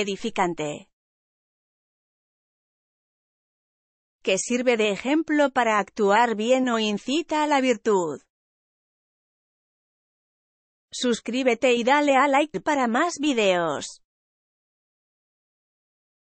edificante. que sirve de ejemplo para actuar bien o incita a la virtud. Suscríbete y dale a like para más videos.